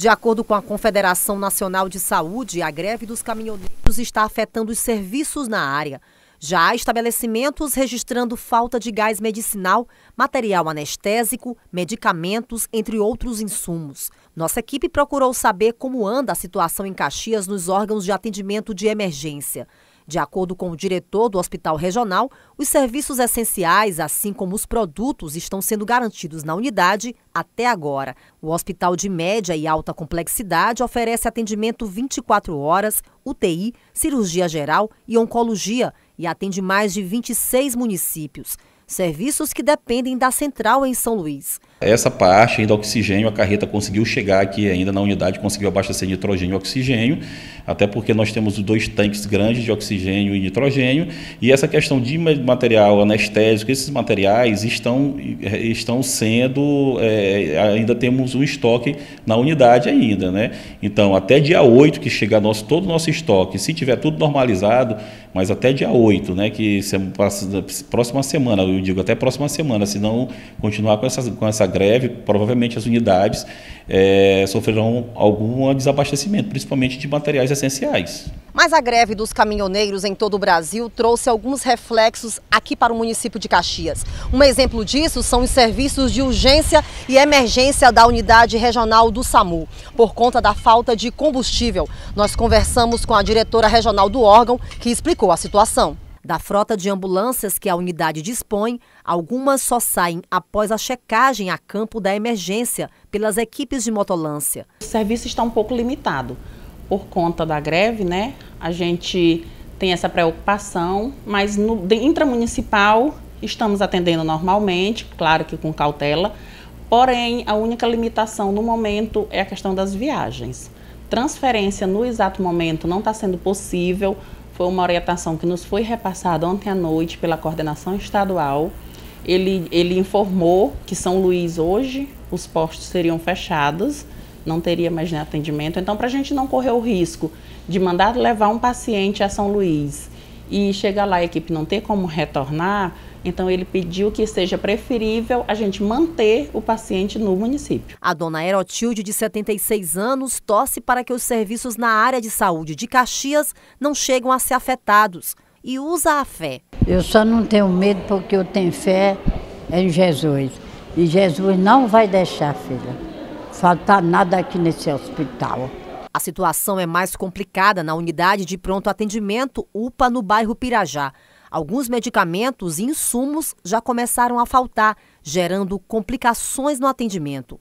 De acordo com a Confederação Nacional de Saúde, a greve dos caminhoneiros está afetando os serviços na área. Já há estabelecimentos registrando falta de gás medicinal, material anestésico, medicamentos, entre outros insumos. Nossa equipe procurou saber como anda a situação em Caxias nos órgãos de atendimento de emergência. De acordo com o diretor do Hospital Regional, os serviços essenciais, assim como os produtos, estão sendo garantidos na unidade até agora. O hospital de média e alta complexidade oferece atendimento 24 horas, UTI, cirurgia geral e oncologia e atende mais de 26 municípios. Serviços que dependem da central em São Luís. Essa parte ainda oxigênio, a carreta conseguiu chegar aqui ainda na unidade, conseguiu abastecer nitrogênio e oxigênio, até porque nós temos dois tanques grandes de oxigênio e nitrogênio, e essa questão de material anestésico, esses materiais estão, eh, estão sendo, é, ainda temos um estoque na unidade ainda, né? Então, até dia 8 que chegar nosso, todo o nosso estoque, se tiver tudo normalizado, mas até dia 8, né, que se, próxima semana, eu digo até próxima semana, se não continuar com essa, com essa greve, provavelmente as unidades é, sofrerão algum desabastecimento, principalmente de materiais essenciais. Mas a greve dos caminhoneiros em todo o Brasil trouxe alguns reflexos aqui para o município de Caxias. Um exemplo disso são os serviços de urgência e emergência da unidade regional do SAMU, por conta da falta de combustível. Nós conversamos com a diretora regional do órgão, que explicou a situação. Da frota de ambulâncias que a unidade dispõe, algumas só saem após a checagem a campo da emergência pelas equipes de motolância. O serviço está um pouco limitado por conta da greve, né? A gente tem essa preocupação, mas no intramunicipal estamos atendendo normalmente, claro que com cautela, porém a única limitação no momento é a questão das viagens. Transferência no exato momento não está sendo possível, foi uma orientação que nos foi repassada ontem à noite pela coordenação estadual. Ele, ele informou que São Luís hoje os postos seriam fechados, não teria mais nem atendimento. Então, para a gente não correr o risco de mandar levar um paciente a São Luís e chegar lá a equipe não ter como retornar, então ele pediu que seja preferível a gente manter o paciente no município. A dona Erotilde, de 76 anos, torce para que os serviços na área de saúde de Caxias não cheguem a ser afetados e usa a fé. Eu só não tenho medo porque eu tenho fé em Jesus. E Jesus não vai deixar, filha, faltar nada aqui nesse hospital. A situação é mais complicada na unidade de pronto atendimento UPA no bairro Pirajá. Alguns medicamentos e insumos já começaram a faltar, gerando complicações no atendimento.